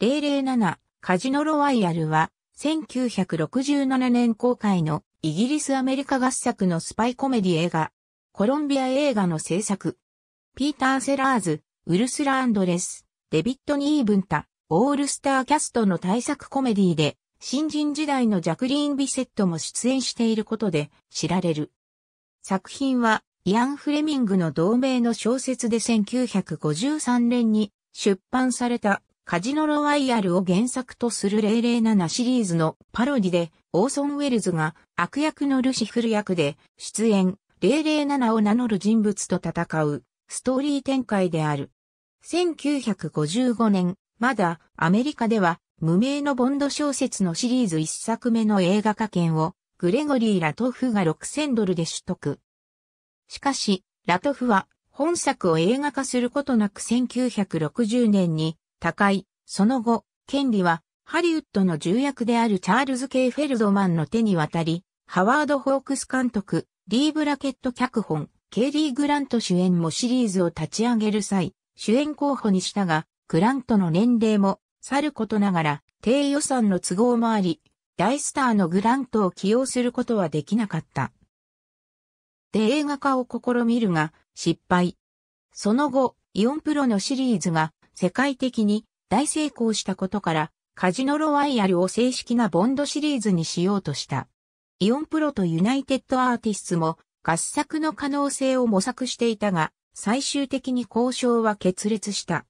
007カジノロワイヤルは1967年公開のイギリスアメリカ合作のスパイコメディ映画、コロンビア映画の制作。ピーター・セラーズ、ウルスラ・アンドレス、デビット・ニーブンタ、オールスターキャストの大作コメディで、新人時代のジャクリーン・ビセットも出演していることで知られる。作品は、イアン・フレミングの同名の小説で1953年に出版されたカジノロワイヤルを原作とする007シリーズのパロディで、オーソン・ウェルズが悪役のルシフル役で出演、007を名乗る人物と戦うストーリー展開である。1955年、まだアメリカでは無名のボンド小説のシリーズ1作目の映画化権をグレゴリー・ラトフが6000ドルで取得。しかし、ラトフは本作を映画化することなく1960年に高い。その後、権利は、ハリウッドの重役であるチャールズ・ケイ・フェルドマンの手に渡り、ハワード・ホークス監督、リー・ブラケット脚本、ケイリー・グラント主演もシリーズを立ち上げる際、主演候補にしたが、グラントの年齢も、さることながら、低予算の都合もあり、大スターのグラントを起用することはできなかった。で映画化を試みるが、失敗。その後、イオンプロのシリーズが世界的に大成功したことから、カジノロワイヤルを正式なボンドシリーズにしようとした。イオンプロとユナイテッドアーティストも合作の可能性を模索していたが、最終的に交渉は決裂した。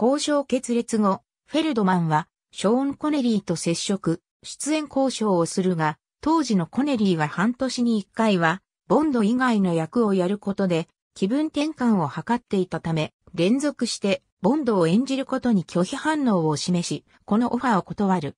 交渉決裂後、フェルドマンはショーン・コネリーと接触、出演交渉をするが、当時のコネリーは半年に一回は、ボンド以外の役をやることで気分転換を図っていたため、連続してボンドを演じることに拒否反応を示し、このオファーを断る。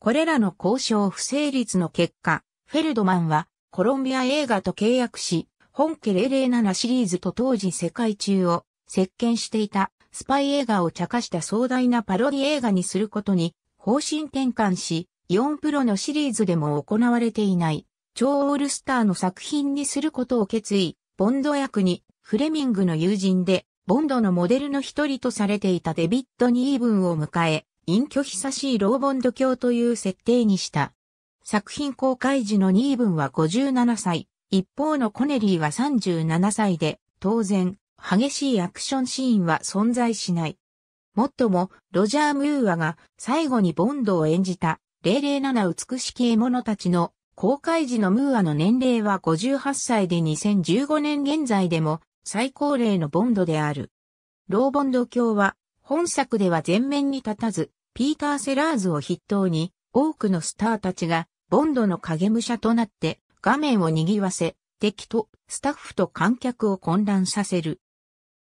これらの交渉不成立の結果、フェルドマンはコロンビア映画と契約し、本家007シリーズと当時世界中を席巻していたスパイ映画を茶化した壮大なパロディ映画にすることに方針転換し、4プロのシリーズでも行われていない超オールスターの作品にすることを決意、ボンド役にフレミングの友人でボンドのモデルの一人とされていたデビッド・ニーブンを迎え、隠居久しいローボンド教という設定にした。作品公開時のニーブンは57歳、一方のコネリーは37歳で、当然、激しいアクションシーンは存在しない。もっとも、ロジャー・ムーアが最後にボンドを演じた007美しき獲物たちの公開時のムーアの年齢は58歳で2015年現在でも最高齢のボンドである。ローボンド卿は、本作では前面に立たず、ピーター・セラーズを筆頭に、多くのスターたちが、ボンドの影武者となって、画面を賑わせ、敵とスタッフと観客を混乱させる。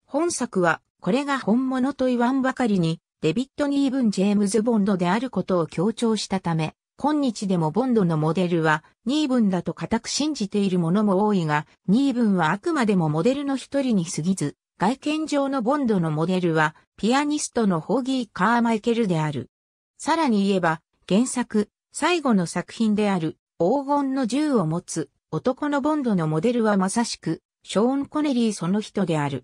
本作は、これが本物と言わんばかりに、デビッド・ニーブン・ジェームズ・ボンドであることを強調したため、今日でもボンドのモデルはニーブンだと固く信じている者も多いが、ニーブンはあくまでもモデルの一人に過ぎず、外見上のボンドのモデルはピアニストのホーギー・カーマイケルである。さらに言えば、原作、最後の作品である黄金の銃を持つ男のボンドのモデルはまさしく、ショーン・コネリーその人である。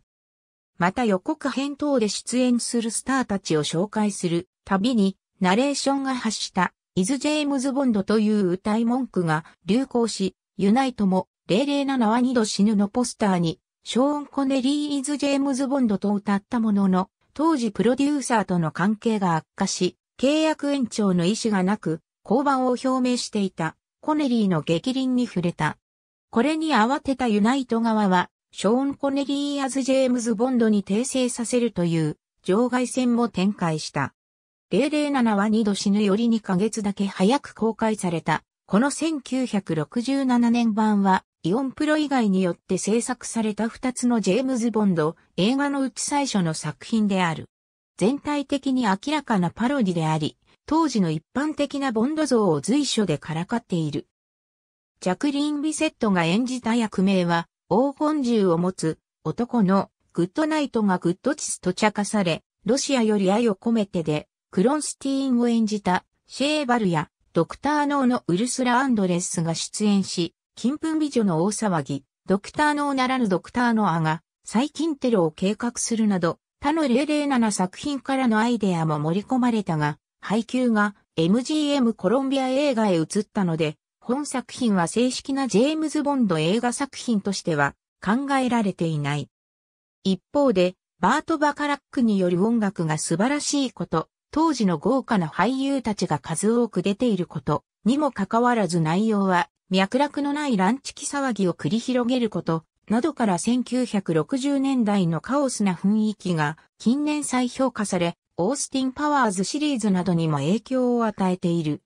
また予告編等で出演するスターたちを紹介するたびに、ナレーションが発したイズ・ジェームズ・ボンドという歌い文句が流行し、ユナイトも007は二度死ぬのポスターに、ショーン・コネリー・イズ・ジェームズ・ボンドと歌ったものの、当時プロデューサーとの関係が悪化し、契約延長の意思がなく、降板を表明していた、コネリーの激鱗に触れた。これに慌てたユナイト側は、ショーン・コネリー・アズ・ジェームズ・ボンドに訂正させるという、場外戦も展開した。007は2度死ぬより2ヶ月だけ早く公開された。この1967年版は、イオンプロ以外によって制作された2つのジェームズ・ボンド映画のうち最初の作品である。全体的に明らかなパロディであり、当時の一般的なボンド像を随所でからかっている。ジャクリーン・ビセットが演じた役名は、黄金銃を持つ男のグッドナイトがグッドチスと茶化され、ロシアより愛を込めてで、クロンスティーンを演じたシェーバルやドクターノーのウルスラ・アンドレスが出演し、金粉美女の大騒ぎ、ドクターノーならぬドクターノアが最近テロを計画するなど、他の007作品からのアイデアも盛り込まれたが、配給が MGM コロンビア映画へ移ったので、本作品は正式なジェームズ・ボンド映画作品としては考えられていない。一方で、バート・バカラックによる音楽が素晴らしいこと、当時の豪華な俳優たちが数多く出ていること、にもかかわらず内容は、脈絡のないランチキ騒ぎを繰り広げること、などから1960年代のカオスな雰囲気が近年再評価され、オースティン・パワーズシリーズなどにも影響を与えている。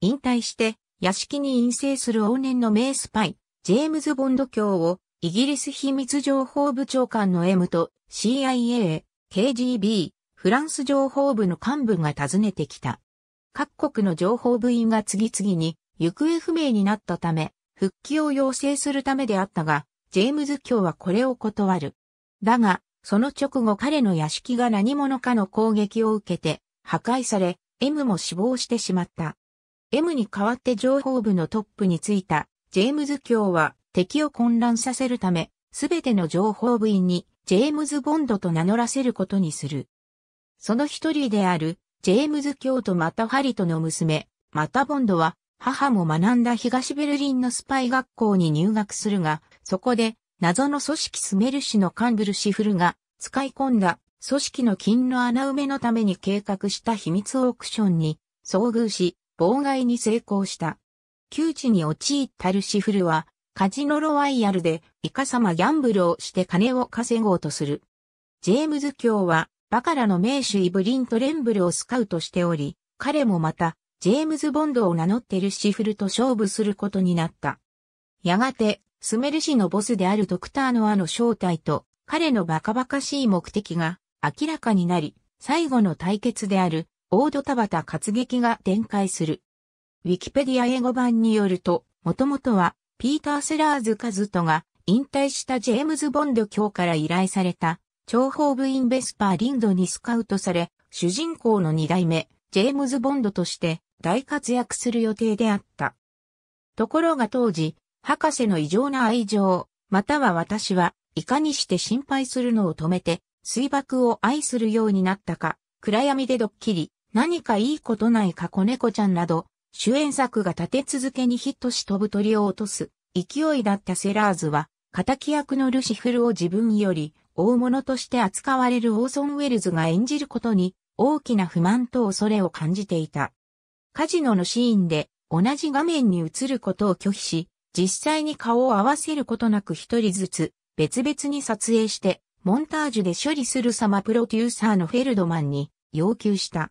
引退して、屋敷に陰性する往年の名スパイ、ジェームズ・ボンド卿を、イギリス秘密情報部長官の M と CIA、KGB、フランス情報部の幹部が訪ねてきた。各国の情報部員が次々に行方不明になったため、復帰を要請するためであったが、ジェームズ卿はこれを断る。だが、その直後彼の屋敷が何者かの攻撃を受けて破壊され、M も死亡してしまった。M に代わって情報部のトップについたジェームズ卿は敵を混乱させるため、すべての情報部員にジェームズ・ボンドと名乗らせることにする。その一人である、ジェームズ・教徒またハリトの娘、またボンドは、母も学んだ東ベルリンのスパイ学校に入学するが、そこで、謎の組織スメル氏のカンブルシフルが、使い込んだ、組織の金の穴埋めのために計画した秘密オークションに、遭遇し、妨害に成功した。窮地に陥ったルシフルは、カジノロワイヤルで、イカ様ギャンブルをして金を稼ごうとする。ジェームズ教は、バカラの名手イブリント・レンブルをスカウトしており、彼もまた、ジェームズ・ボンドを名乗ってるシフルと勝負することになった。やがて、スメル氏のボスであるドクターノアの正体と、彼のバカバカしい目的が明らかになり、最後の対決である、オードタバタ活劇が展開する。ウィキペディア英語版によると、もともとは、ピーター・セラーズ・カズトが、引退したジェームズ・ボンド卿から依頼された、諜報部員ベスパー・リンドにスカウトされ、主人公の二代目、ジェームズ・ボンドとして大活躍する予定であった。ところが当時、博士の異常な愛情、または私はいかにして心配するのを止めて、水爆を愛するようになったか、暗闇でドッキリ、何かいいことないか子猫ちゃんなど、主演作が立て続けにヒットし飛ぶ鳥を落とす、勢いだったセラーズは、仇役のルシフルを自分より大物として扱われるオーソン・ウェルズが演じることに大きな不満と恐れを感じていた。カジノのシーンで同じ画面に映ることを拒否し、実際に顔を合わせることなく一人ずつ別々に撮影してモンタージュで処理する様プロデューサーのフェルドマンに要求した。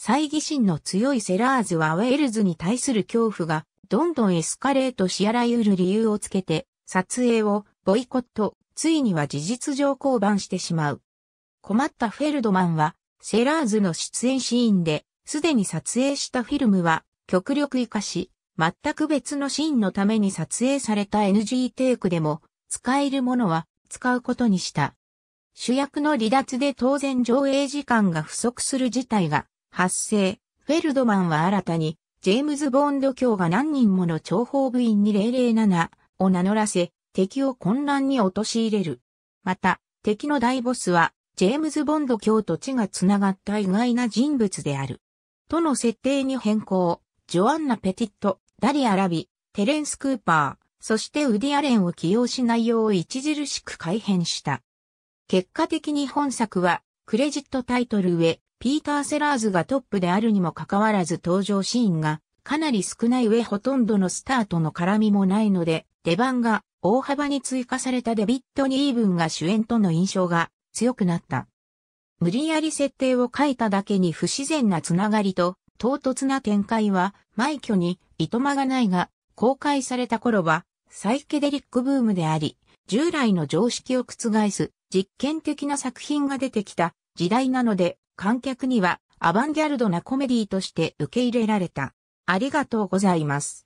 猜疑心の強いセラーズはウェルズに対する恐怖がどんどんエスカレートしあらゆる理由をつけて撮影をボイコットついには事実上降板してしまう。困ったフェルドマンは、セラーズの出演シーンで、すでに撮影したフィルムは、極力活かし、全く別のシーンのために撮影された NG テイクでも、使えるものは、使うことにした。主役の離脱で当然上映時間が不足する事態が発生。フェルドマンは新たに、ジェームズ・ボンド卿が何人もの諜報部員に007を名乗らせ、敵を混乱に陥れる。また、敵の大ボスは、ジェームズ・ボンド卿と血が繋がった意外な人物である。との設定に変更、ジョアンナ・ペティット、ダリア・ラビ、テレンス・クーパー、そしてウディ・アレンを起用し内容を著しく改変した。結果的に本作は、クレジットタイトル上、ピーター・セラーズがトップであるにもかかわらず登場シーンがかなり少ない上ほとんどのスターとの絡みもないので、出番が大幅に追加されたデビッド・ニーブンが主演との印象が強くなった。無理やり設定を書いただけに不自然なつながりと唐突な展開は、枚挙にいとまがないが、公開された頃は、サイケデリックブームであり、従来の常識を覆す実験的な作品が出てきた時代なので、観客にはアバンギャルドなコメディとして受け入れられた。ありがとうございます。